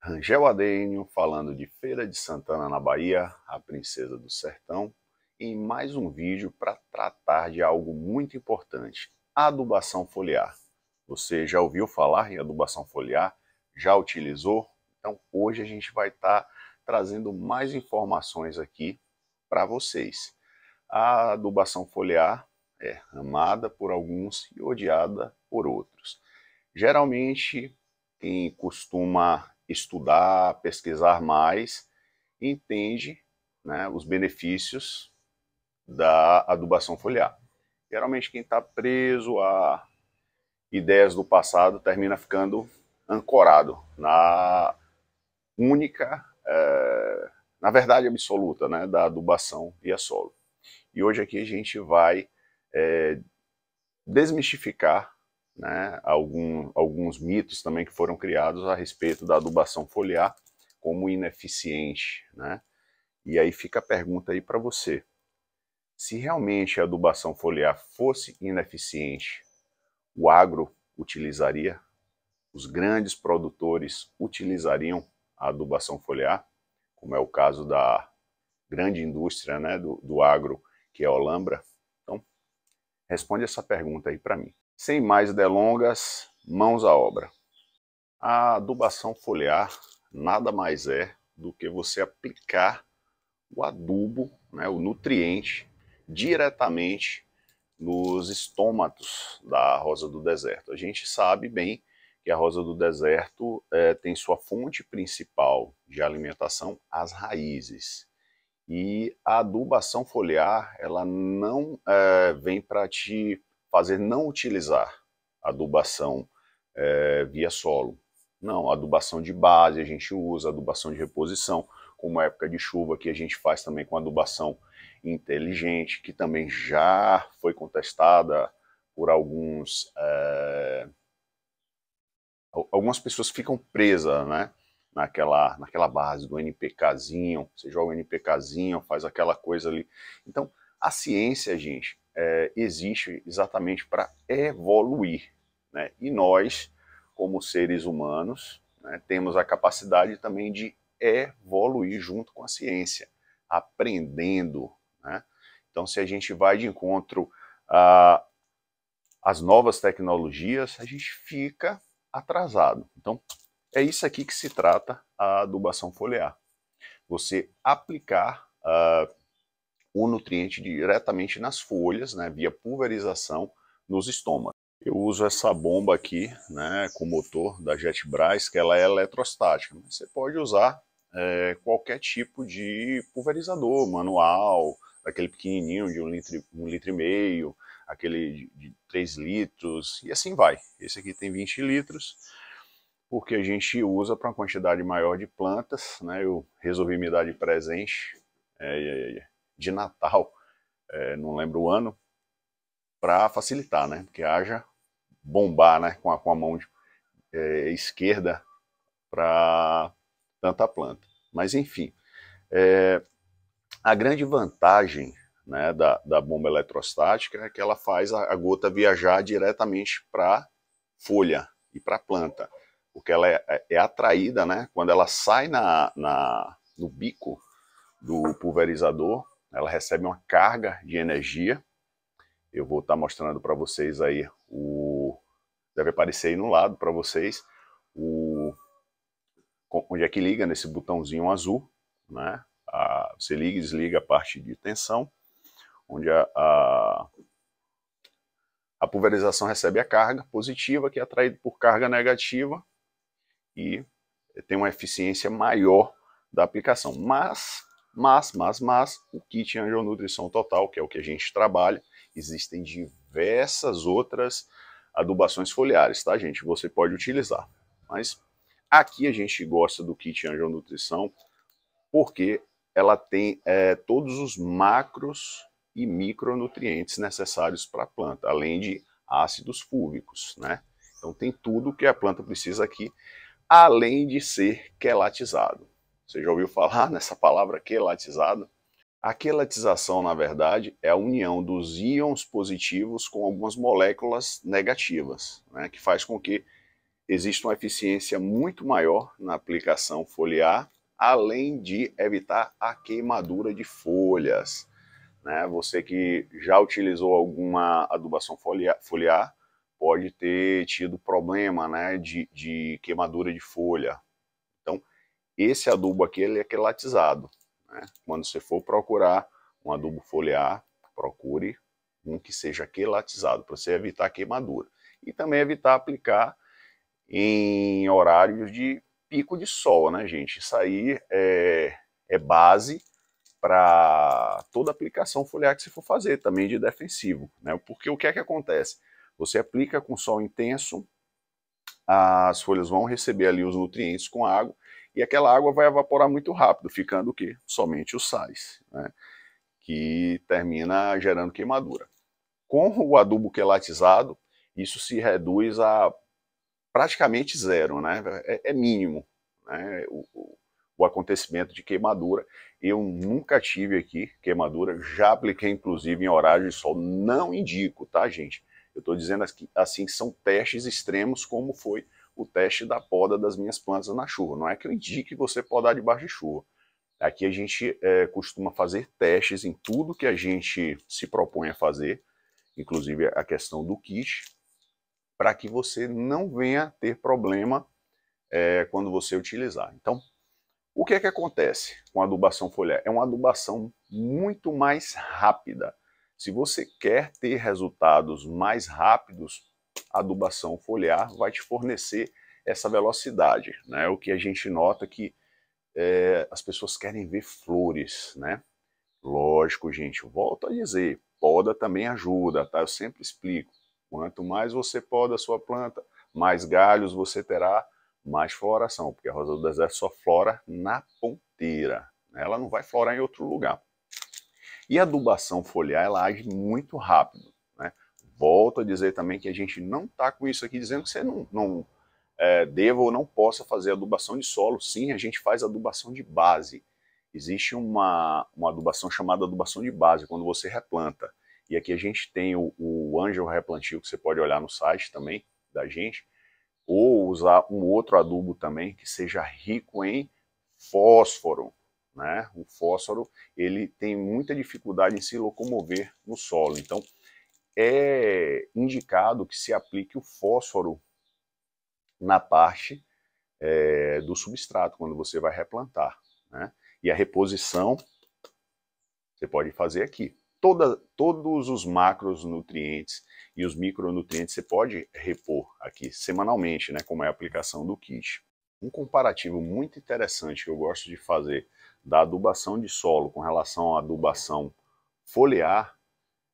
Rangel Adênio falando de Feira de Santana na Bahia, a princesa do sertão, em mais um vídeo para tratar de algo muito importante, adubação foliar. Você já ouviu falar em adubação foliar? Já utilizou? Então hoje a gente vai estar tá trazendo mais informações aqui para vocês. A adubação foliar é amada por alguns e odiada por outros. Geralmente quem costuma estudar, pesquisar mais, entende né, os benefícios da adubação foliar. Geralmente quem está preso a ideias do passado termina ficando ancorado na única, é, na verdade absoluta, né, da adubação e a solo. E hoje aqui a gente vai é, desmistificar né, algum, alguns mitos também que foram criados a respeito da adubação foliar como ineficiente. Né? E aí fica a pergunta aí para você. Se realmente a adubação foliar fosse ineficiente, o agro utilizaria? Os grandes produtores utilizariam a adubação foliar, como é o caso da grande indústria né, do, do agro, que é a Olambra? Então, responde essa pergunta aí para mim. Sem mais delongas, mãos à obra. A adubação foliar nada mais é do que você aplicar o adubo, né, o nutriente, diretamente nos estômatos da rosa do deserto. A gente sabe bem que a rosa do deserto é, tem sua fonte principal de alimentação, as raízes. E a adubação foliar, ela não é, vem para te fazer não utilizar adubação é, via solo. Não, adubação de base a gente usa, adubação de reposição, como época de chuva que a gente faz também com adubação inteligente, que também já foi contestada por alguns... É... Algumas pessoas ficam presas, né? naquela, naquela base do NPKzinho, você joga o NPKzinho, faz aquela coisa ali. Então, a ciência, gente, é, existe exatamente para evoluir. Né? E nós, como seres humanos, né, temos a capacidade também de evoluir junto com a ciência, aprendendo. Né? Então, se a gente vai de encontro às novas tecnologias, a gente fica atrasado. Então, é isso aqui que se trata a adubação foliar. Você aplicar uh, o nutriente diretamente nas folhas, né, via pulverização nos estômagos. Eu uso essa bomba aqui, né, com motor da JetBras, que ela é eletrostática, mas você pode usar é, qualquer tipo de pulverizador manual, aquele pequenininho de um litro, um litro e meio, aquele de 3 litros, e assim vai. Esse aqui tem 20 litros, porque a gente usa para uma quantidade maior de plantas, né, eu resolvi me dar de presente. É, é, é de Natal, é, não lembro o ano, para facilitar, né? Porque haja bombar né? com, a, com a mão de, é, esquerda para tanta planta. Mas enfim, é, a grande vantagem né, da, da, bomba eletrostática é que ela faz a, a gota viajar diretamente para folha e para planta, porque ela é, é, é, atraída, né, quando ela sai na, na, no bico do pulverizador, ela recebe uma carga de energia. Eu vou estar tá mostrando para vocês aí o deve aparecer aí no lado para vocês o onde é que liga nesse botãozinho azul, né? A... você liga e desliga a parte de tensão, onde a, a, a pulverização recebe a carga positiva que é atraída por carga negativa e tem uma eficiência maior da aplicação. Mas mas, mas, mas, o kit Nutrição Total, que é o que a gente trabalha, existem diversas outras adubações foliares, tá, gente? Você pode utilizar. Mas aqui a gente gosta do kit Nutrição porque ela tem é, todos os macros e micronutrientes necessários para a planta, além de ácidos públicos, né? Então tem tudo que a planta precisa aqui, além de ser quelatizado. Você já ouviu falar nessa palavra quelatizado? A quelatização, na verdade, é a união dos íons positivos com algumas moléculas negativas, né, que faz com que exista uma eficiência muito maior na aplicação foliar, além de evitar a queimadura de folhas. Né? Você que já utilizou alguma adubação foliar, pode ter tido problema né, de, de queimadura de folha, esse adubo aqui ele é quelatizado. Né? Quando você for procurar um adubo foliar, procure um que seja quelatizado, para você evitar queimadura. E também evitar aplicar em horários de pico de sol, né, gente? Isso aí é, é base para toda aplicação foliar que você for fazer, também de defensivo, né? Porque o que é que acontece? Você aplica com sol intenso, as folhas vão receber ali os nutrientes com água e aquela água vai evaporar muito rápido, ficando o quê? Somente os sais, né? que termina gerando queimadura. Com o adubo quelatizado, isso se reduz a praticamente zero, né? é, é mínimo né? o, o, o acontecimento de queimadura. Eu nunca tive aqui queimadura, já apliquei inclusive em horário de sol, não indico, tá gente? Eu estou dizendo assim, são testes extremos como foi o teste da poda das minhas plantas na chuva. Não é que eu indique você podar debaixo de chuva. Aqui a gente é, costuma fazer testes em tudo que a gente se propõe a fazer, inclusive a questão do kit, para que você não venha ter problema é, quando você utilizar. Então, o que é que acontece com a adubação foliar? É uma adubação muito mais rápida. Se você quer ter resultados mais rápidos, adubação foliar vai te fornecer essa velocidade. Né? O que a gente nota que é, as pessoas querem ver flores. Né? Lógico, gente, volto a dizer, poda também ajuda, tá? Eu sempre explico. Quanto mais você poda a sua planta, mais galhos você terá, mais floração, porque a rosa do deserto só flora na ponteira. Né? Ela não vai florar em outro lugar. E a adubação foliar, ela age muito rápido. Volto a dizer também que a gente não está com isso aqui dizendo que você não, não é, deva ou não possa fazer adubação de solo. Sim, a gente faz adubação de base. Existe uma, uma adubação chamada adubação de base, quando você replanta. E aqui a gente tem o, o Angel Replantio, que você pode olhar no site também da gente, ou usar um outro adubo também que seja rico em fósforo. Né? O fósforo ele tem muita dificuldade em se locomover no solo. Então, é indicado que se aplique o fósforo na parte é, do substrato, quando você vai replantar. Né? E a reposição você pode fazer aqui. Toda, todos os macronutrientes e os micronutrientes você pode repor aqui semanalmente, né, como é a aplicação do kit. Um comparativo muito interessante que eu gosto de fazer da adubação de solo com relação à adubação foliar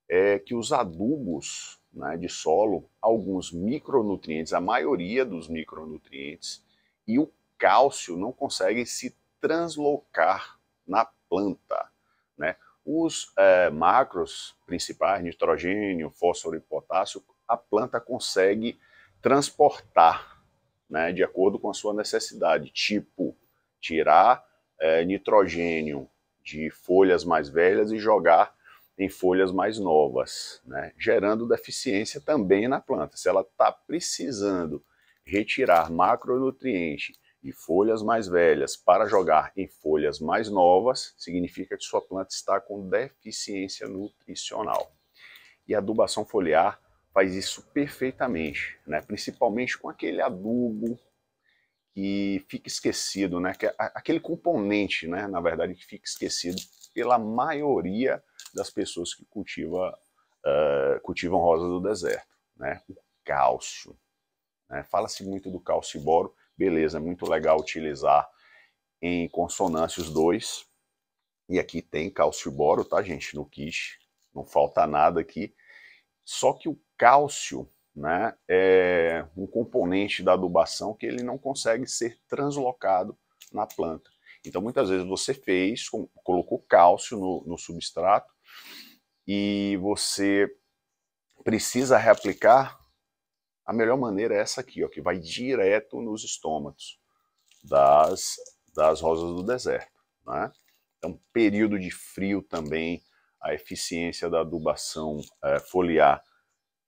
é que os adubos né, de solo, alguns micronutrientes, a maioria dos micronutrientes, e o cálcio não conseguem se translocar na planta. Né? Os é, macros principais, nitrogênio, fósforo e potássio, a planta consegue transportar né, de acordo com a sua necessidade, tipo tirar é, nitrogênio de folhas mais velhas e jogar em folhas mais novas, né? gerando deficiência também na planta. Se ela está precisando retirar macronutriente de folhas mais velhas para jogar em folhas mais novas, significa que sua planta está com deficiência nutricional. E a adubação foliar faz isso perfeitamente, né? principalmente com aquele adubo que fica esquecido, né? É aquele componente, né? na verdade, que fica esquecido pela maioria das pessoas que cultiva, uh, cultivam rosa do deserto, né? O cálcio. Né? Fala-se muito do cálcio e boro, beleza, é muito legal utilizar em consonância os dois. E aqui tem cálcio e boro, tá, gente? No kit, não falta nada aqui. Só que o cálcio né, é um componente da adubação que ele não consegue ser translocado na planta. Então, muitas vezes você fez, colocou cálcio no, no substrato e você precisa reaplicar. A melhor maneira é essa aqui, ó, que vai direto nos estômatos das, das rosas do deserto. Né? Então, período de frio também, a eficiência da adubação é, foliar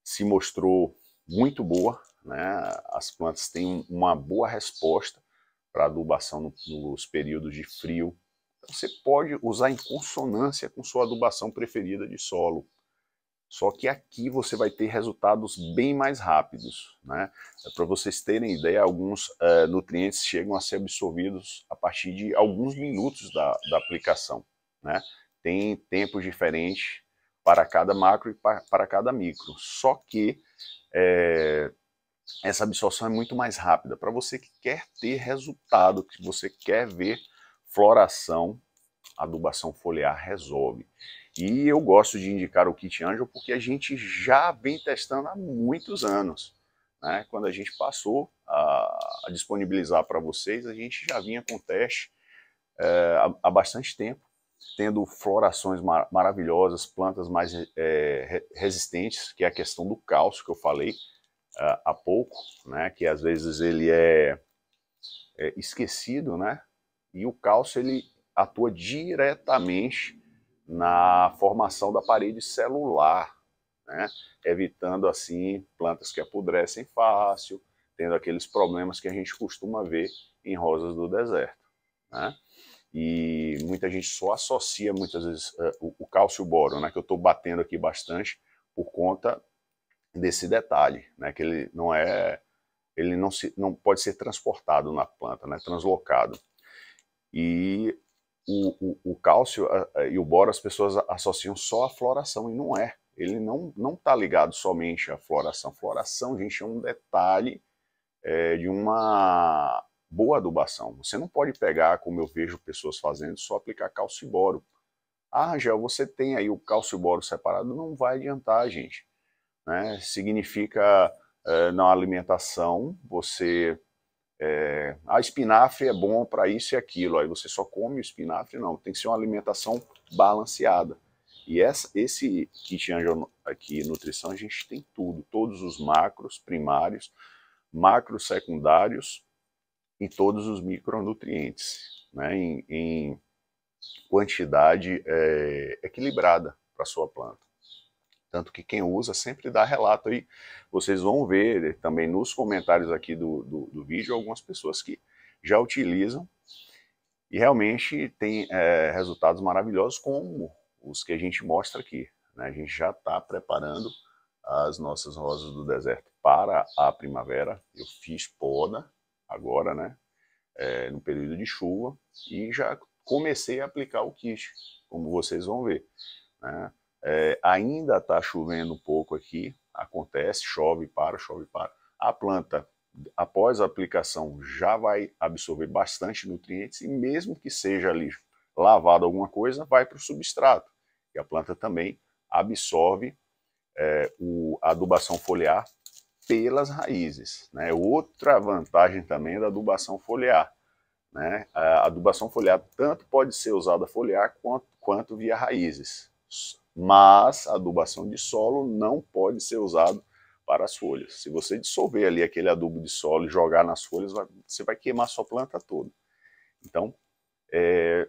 se mostrou muito boa. Né? As plantas têm uma boa resposta para adubação no, nos períodos de frio. Então, você pode usar em consonância com sua adubação preferida de solo. Só que aqui você vai ter resultados bem mais rápidos. Né? É para vocês terem ideia, alguns uh, nutrientes chegam a ser absorvidos a partir de alguns minutos da, da aplicação. Né? Tem tempos diferentes para cada macro e para, para cada micro. Só que é, essa absorção é muito mais rápida. Para você que quer ter resultado, que você quer ver floração, adubação foliar resolve. E eu gosto de indicar o Kit Anjo porque a gente já vem testando há muitos anos. Né? Quando a gente passou a, disponibilizar para vocês, a gente já vinha com teste é, há, bastante tempo, tendo florações mar maravilhosas, plantas mais é, resistentes, que é a questão do cálcio que eu falei, uh, há pouco, né, que às vezes ele é, é, esquecido, né, e o cálcio ele atua diretamente na formação da parede celular, né, evitando assim plantas que apodrecem fácil, tendo aqueles problemas que a gente costuma ver em rosas do deserto, né? E muita gente só associa muitas vezes uh, o, o cálcio boro, né, que eu estou batendo aqui bastante por conta desse detalhe, né? Que ele não é, ele não se, não pode ser transportado na planta, né? Translocado. E o, o, o cálcio e o boro as pessoas associam só à floração e não é. Ele não não está ligado somente à floração. Floração, gente, é um detalhe é, de uma boa adubação. Você não pode pegar, como eu vejo pessoas fazendo, só aplicar cálcio e boro. Ah, já você tem aí o cálcio e boro separado, não vai adiantar, gente. Né? Significa é, na alimentação, você. É, a ah, espinafre é bom para isso e aquilo, aí você só come o espinafre, não. Tem que ser uma alimentação balanceada. E essa, esse kit Angel aqui, nutrição, a gente tem tudo, todos os macros primários, macros secundários e todos os micronutrientes, né, em, em quantidade é, equilibrada para sua planta. Tanto que quem usa sempre dá relato aí. Vocês vão ver eh, também nos comentários aqui do, do, do vídeo algumas pessoas que já utilizam e realmente tem é, resultados maravilhosos como os que a gente mostra aqui. Né? A gente já está preparando as nossas rosas do deserto para a primavera. Eu fiz poda agora, né? É, no período de chuva e já comecei a aplicar o kit, como vocês vão ver. Né? É, ainda está chovendo um pouco aqui, acontece, chove, para, chove, para. A planta, após a aplicação, já vai absorver bastante nutrientes e mesmo que seja ali lavado alguma coisa, vai para o substrato. E a planta também absorve é, o, a adubação foliar pelas raízes. Né? Outra vantagem também é da adubação foliar. Né? A adubação foliar tanto pode ser usada foliar quanto, quanto via raízes mas adubação de solo não pode ser usado para as folhas. Se você dissolver ali aquele adubo de solo e jogar nas folhas, vai, você vai queimar sua planta toda. Então, é,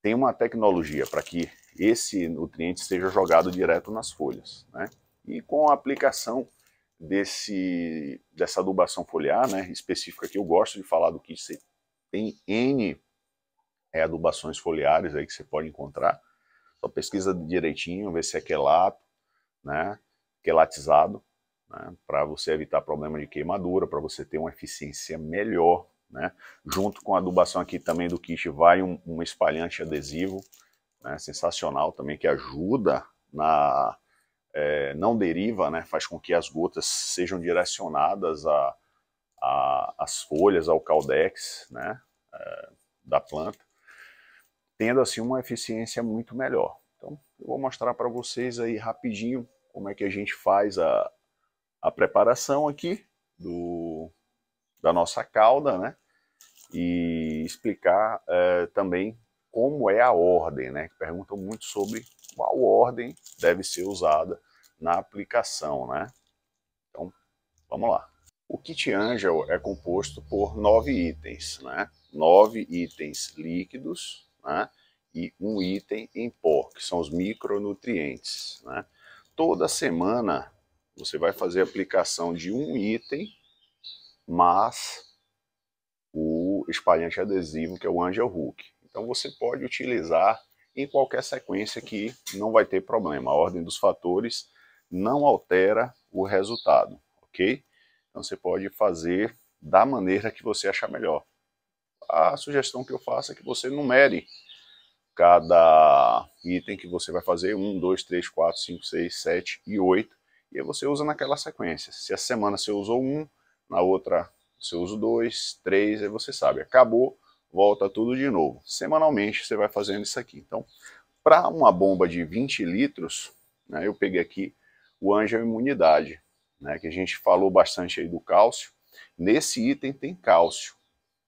tem uma tecnologia para que esse nutriente seja jogado direto nas folhas. Né? E com a aplicação desse, dessa adubação foliar, né, específica que eu gosto de falar do que tem N é, adubações foliares aí que você pode encontrar, então pesquisa direitinho, ver se é quelato, né? Quelatizado, né? para você evitar problema de queimadura, para você ter uma eficiência melhor, né? Junto com a adubação aqui também do kit vai um, um espalhante adesivo, né? sensacional também, que ajuda na... É, não deriva, né? faz com que as gotas sejam direcionadas a, a, as folhas, ao caldex né, é, da planta tendo assim uma eficiência muito melhor. Então, eu vou mostrar para vocês aí rapidinho como é que a gente faz a, a preparação aqui do, da nossa cauda, né? E explicar é, também como é a ordem, né? Perguntam muito sobre qual ordem deve ser usada na aplicação, né? Então, vamos lá. O kit Angel é composto por nove itens, né? Nove itens líquidos, né? e um item em pó, que são os micronutrientes. Né? Toda semana você vai fazer a aplicação de um item, mas o espalhante adesivo, que é o Angel Hook. Então você pode utilizar em qualquer sequência que não vai ter problema. A ordem dos fatores não altera o resultado, ok? Então você pode fazer da maneira que você achar melhor a sugestão que eu faço é que você numere cada item que você vai fazer, 1, 2, 3, 4, 5, 6, 7 e 8, e aí você usa naquela sequência. Se a semana você usou um, na outra você usa dois, três, aí você sabe, acabou, volta tudo de novo. Semanalmente você vai fazendo isso aqui. Então, para uma bomba de 20 litros, né, eu peguei aqui o Angel Imunidade, né, que a gente falou bastante aí do cálcio. Nesse item tem cálcio,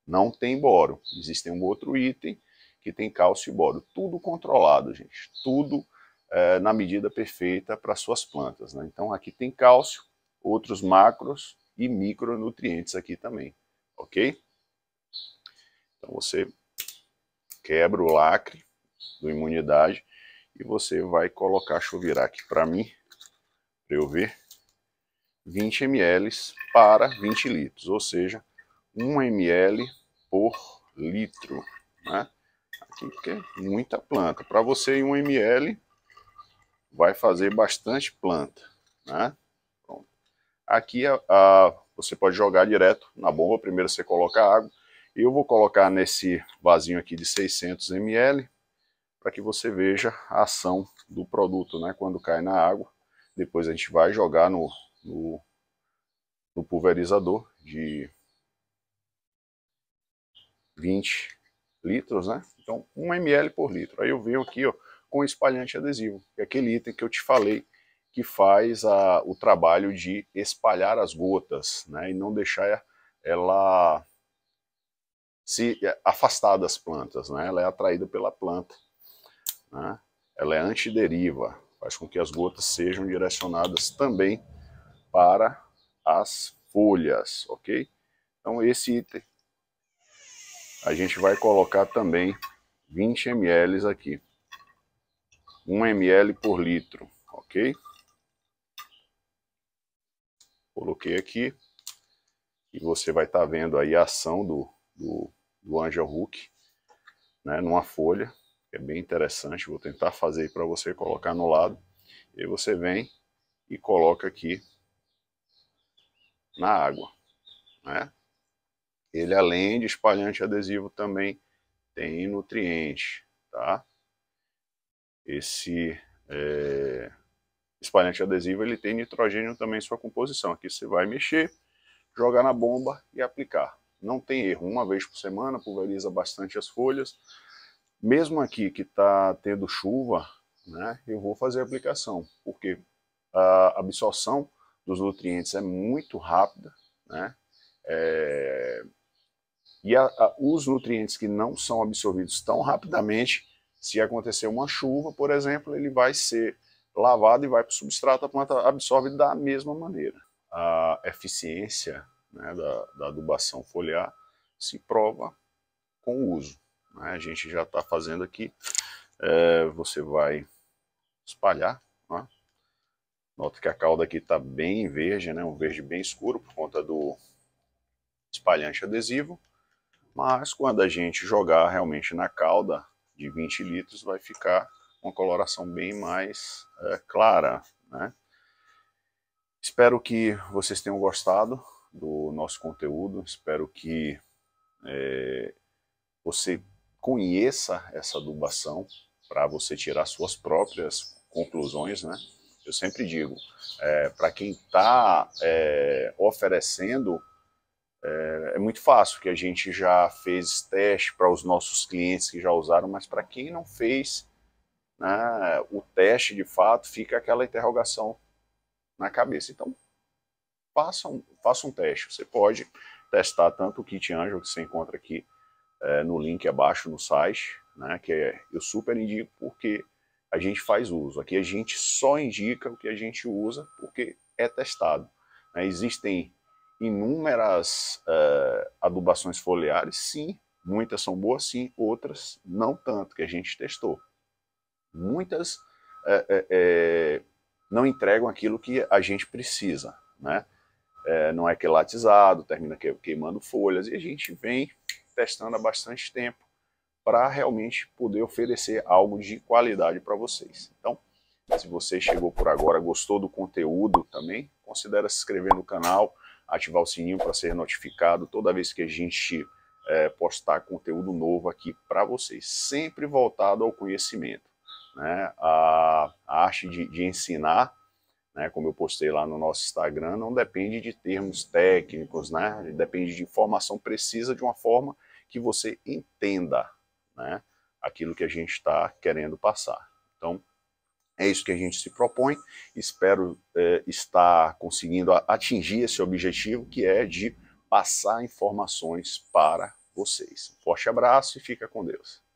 não tem boro. Existe um outro item que tem cálcio e boro. Tudo controlado, gente. Tudo é, na medida perfeita para suas plantas. Né? Então aqui tem cálcio, outros macros e micronutrientes aqui também, ok? Então você quebra o lacre do imunidade e você vai colocar, deixa eu virar aqui para mim, para eu ver, 20 ml para 20 litros, ou seja, 1 ml por litro, né? Aqui porque é muita planta. Para você, 1 ml vai fazer bastante planta, né? Pronto. Aqui a, a, você pode jogar direto na bomba, primeiro você coloca água. Eu vou colocar nesse vasinho aqui de 600 ml para que você veja a ação do produto, né? Quando cai na água, depois a gente vai jogar no, no, no pulverizador de 20 litros, né? Então, 1 ml por litro. Aí eu venho aqui, ó, com espalhante adesivo, que é aquele item que eu te falei que faz a, o trabalho de espalhar as gotas, né? E não deixar ela se eh, afastar das plantas, né? Ela é atraída pela planta, né? Ela é antideriva, faz com que as gotas sejam direcionadas também para as folhas, ok? Então esse item a gente vai colocar também 20 ml aqui. 1 ml por litro, ok? Coloquei aqui. E você vai estar tá vendo aí a ação do, do, do Angel Hook, né, numa folha. É bem interessante, vou tentar fazer para você colocar no lado. E aí você vem e coloca aqui na água, né? Ele, além de espalhante adesivo, também tem nutrientes, tá? Esse é, espalhante adesivo, ele tem nitrogênio também em sua composição. Aqui você vai mexer, jogar na bomba e aplicar. Não tem erro, uma vez por semana, pulveriza bastante as folhas. Mesmo aqui que está tendo chuva, né, eu vou fazer a aplicação, porque a absorção dos nutrientes é muito rápida, né? É, e a, a, os nutrientes que não são absorvidos tão rapidamente, se acontecer uma chuva, por exemplo, ele vai ser lavado e vai para o substrato, a planta absorve da mesma maneira. A eficiência né, da, da, adubação foliar se prova com o uso. Né? A gente já está fazendo aqui, é, você vai espalhar, né? nota que a cauda aqui está bem verde, né? um verde bem escuro por conta do espalhante adesivo. Mas quando a gente jogar realmente na calda de 20 litros, vai ficar uma coloração bem mais é, clara, né? Espero que vocês tenham gostado do nosso conteúdo, espero que é, você conheça essa adubação para você tirar suas próprias conclusões, né? Eu sempre digo, é, eh, para quem está é, oferecendo é, é, muito fácil, que a gente já fez teste para os nossos clientes que já usaram, mas para quem não fez né, o teste de fato, fica aquela interrogação na cabeça. Então, faça um, faça um teste. Você pode testar tanto o Kit Angel que você encontra aqui é, no link abaixo no site, né, que é, eu super indico porque a gente faz uso. Aqui a gente só indica o que a gente usa porque é testado. Né? Existem inúmeras uh, adubações foliares, sim. Muitas são boas, sim. Outras não tanto, que a gente testou. Muitas eh, eh, não entregam aquilo que a gente precisa, né? não é quelatizado, termina queimando folhas. E a gente vem testando há bastante tempo para realmente poder oferecer algo de qualidade para vocês. Então, se você chegou por agora, gostou do conteúdo também, considere se inscrever no canal, ativar o sininho para ser notificado toda vez que a gente é, postar conteúdo novo aqui para vocês, sempre voltado ao conhecimento. Né? A, a arte de, de ensinar, né? como eu postei lá no nosso Instagram, não depende de termos técnicos, né? depende de informação precisa de uma forma que você entenda né? aquilo que a gente está querendo passar. Então, é isso que a gente se propõe. Espero é, estar conseguindo atingir esse objetivo, que é de passar informações para vocês. Um forte abraço e fica com Deus.